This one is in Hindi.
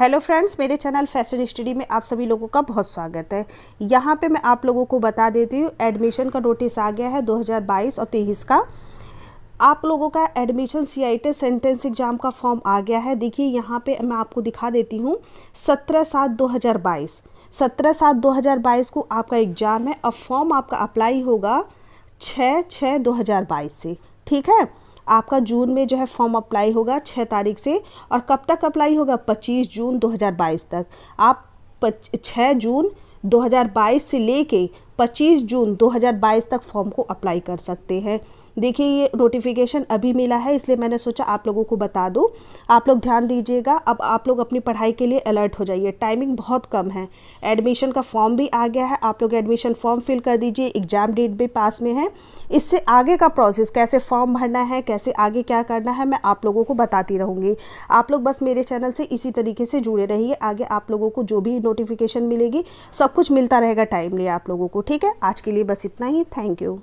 हेलो फ्रेंड्स मेरे चैनल फैशन स्टडी में आप सभी लोगों का बहुत स्वागत है यहाँ पे मैं आप लोगों को बता देती हूँ एडमिशन का नोटिस आ गया है 2022 और तेईस का आप लोगों का admission C I T sentence exam का फॉर्म आ गया है देखिए यहाँ पे मैं आपको दिखा देती हूँ सत्रह सात दो हज़ार बाईस सत्रह सात दो हज़ार बाईस को आपका एग्ज़ाम है अब फॉर्म आपका अप्लाई होगा छः छः दो हज़ार बाईस से ठीक है आपका जून में जो है फॉर्म अप्लाई होगा छः तारीख से और कब तक अप्लाई होगा पच्चीस जून दो तक आप छः जून 2022 से लेके 25 जून 2022 तक फॉर्म को अप्लाई कर सकते हैं देखिए ये नोटिफिकेशन अभी मिला है इसलिए मैंने सोचा आप लोगों को बता दूँ आप लोग ध्यान दीजिएगा अब आप लोग अपनी पढ़ाई के लिए अलर्ट हो जाइए टाइमिंग बहुत कम है एडमिशन का फॉर्म भी आ गया है आप लोग एडमिशन फॉर्म फिल कर दीजिए एग्ज़ाम डेट भी पास में है इससे आगे का प्रोसेस कैसे फॉर्म भरना है कैसे आगे क्या करना है मैं आप लोगों को बताती रहूँगी आप लोग बस मेरे चैनल से इसी तरीके से जुड़े रहिए आगे आप लोगों को जो भी नोटिफिकेशन मिलेगी सब कुछ मिलता रहेगा टाइमली आप लोगों को ठीक है आज के लिए बस इतना ही थैंक यू